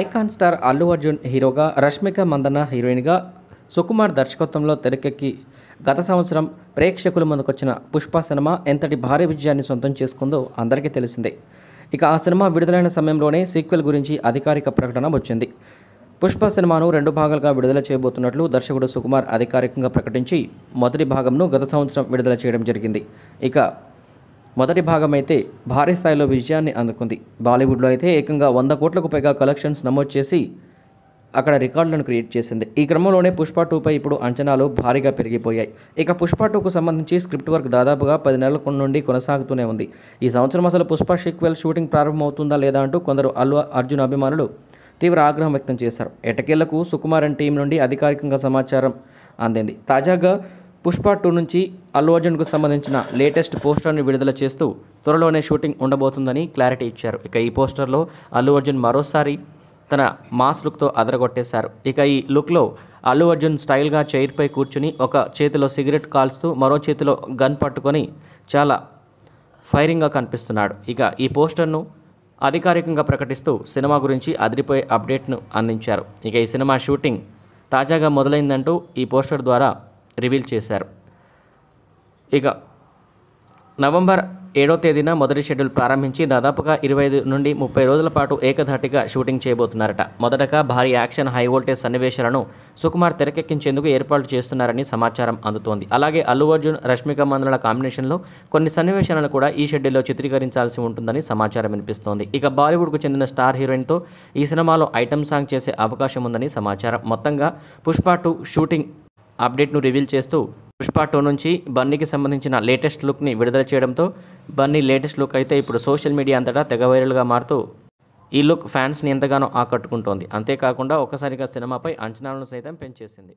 icon star Allu Arjun హీరోగా రష్మిక మందన హీరోయిన్గా సుకుమార్ దర్శకత్వంలో తెరకెక్కి గత సంవత్సరం ప్రేక్షకుల ముందుకొచ్చిన పుష్ప సినిమా ఎంతటి భారీ విజయాన్ని సొంతం చేసుకుందో అందరికీ తెలిసిందే ఇక ఆ సినిమా విడుదలైన సమయంలోనే సీక్వెల్ గురించి అధికారిక ప్రకటన వచ్చింది పుష్ప సినిమాను రెండు భాగాలుగా విడుదల చేయబోతున్నట్లు దర్శకుడు సుకుమార్ అధికారికంగా ప్రకటించి మొదటి భాగంను గత సంవత్సరం విడుదల చేయడం జరిగింది ఇక మొదటి భాగం అయితే భారీ స్థాయిలో విజయాన్ని అందుకుంది బాలీవుడ్లో అయితే ఏకంగా వంద కోట్లకు పైగా కలెక్షన్స్ నమోదు చేసి అక్కడ రికార్డులను క్రియేట్ చేసింది ఈ క్రమంలోనే పుష్ప టూపై ఇప్పుడు అంచనాలు భారీగా పెరిగిపోయాయి ఇక పుష్ప టూకు సంబంధించి స్క్రిప్ట్ వర్క్ దాదాపుగా పది నెలల నుండి కొనసాగుతూనే ఉంది ఈ సంవత్సరం అసలు పుష్ప షిక్వెల్ షూటింగ్ ప్రారంభమవుతుందా లేదా అంటూ కొందరు అల్లు అర్జున్ అభిమానులు తీవ్ర ఆగ్రహం వ్యక్తం చేశారు ఎటకేళ్లకు సుకుమారన్ టీం నుండి అధికారికంగా సమాచారం అందింది తాజాగా పుష్ప టూ నుంచి అల్లు అర్జున్కు సంబంధించిన లేటెస్ట్ పోస్టర్ని విడుదల చేస్తూ త్వరలోనే షూటింగ్ ఉండబోతుందని క్లారిటీ ఇచ్చారు ఇక ఈ పోస్టర్లో అల్లు అర్జున్ మరోసారి తన మాస్ లుక్తో అదరగొట్టేశారు ఇక ఈ లుక్లో అల్లు అర్జున్ స్టైల్గా చైర్పై కూర్చుని ఒక చేతిలో సిగరెట్ కాల్స్తూ మరో చేతిలో గన్ పట్టుకొని చాలా ఫైరింగ్గా కనిపిస్తున్నాడు ఇక ఈ పోస్టర్ను అధికారికంగా ప్రకటిస్తూ సినిమా గురించి అదిరిపోయే అప్డేట్ను అందించారు ఇక ఈ సినిమా షూటింగ్ తాజాగా మొదలైందంటూ ఈ పోస్టర్ ద్వారా రివీల్ చేశారు ఇక నవంబర్ ఏడో తేదీన మొదటి షెడ్యూల్ ప్రారంభించి దాదాపుగా ఇరవై ఐదు నుండి ముప్పై రోజుల పాటు ఏకధాటిగా షూటింగ్ చేయబోతున్నారట మొదటగా భారీ యాక్షన్ హై వోల్టేజ్ సన్నివేశాలను సుకుమార్ తెరకెక్కించేందుకు ఏర్పాట్లు చేస్తున్నారని సమాచారం అందుతోంది అలాగే అల్లు అర్జున్ రష్మిక మందల కాంబినేషన్లో కొన్ని సన్నివేశాలను కూడా ఈ షెడ్యూల్లో చిత్రీకరించాల్సి ఉంటుందని సమాచారం వినిపిస్తోంది ఇక బాలీవుడ్కు చెందిన స్టార్ హీరోయిన్తో ఈ సినిమాలో ఐటమ్ సాంగ్ చేసే అవకాశం ఉందని సమాచారం మొత్తంగా పుష్ప టూ షూటింగ్ అప్డేట్ను రివీల్ చేస్తూ పుష్ప టో నుంచి బన్నీకి సంబంధించిన లేటెస్ట్ లుక్ని విడుదల చేయడంతో బన్నీ లేటెస్ట్ లుక్ అయితే ఇప్పుడు సోషల్ మీడియా అంతటా తెగ వైరల్గా మారుతూ ఈ లుక్ ఫ్యాన్స్ని ఎంతగానో ఆకట్టుకుంటోంది అంతేకాకుండా ఒక్కసారిగా సినిమాపై అంచనాలను సైతం పెంచేసింది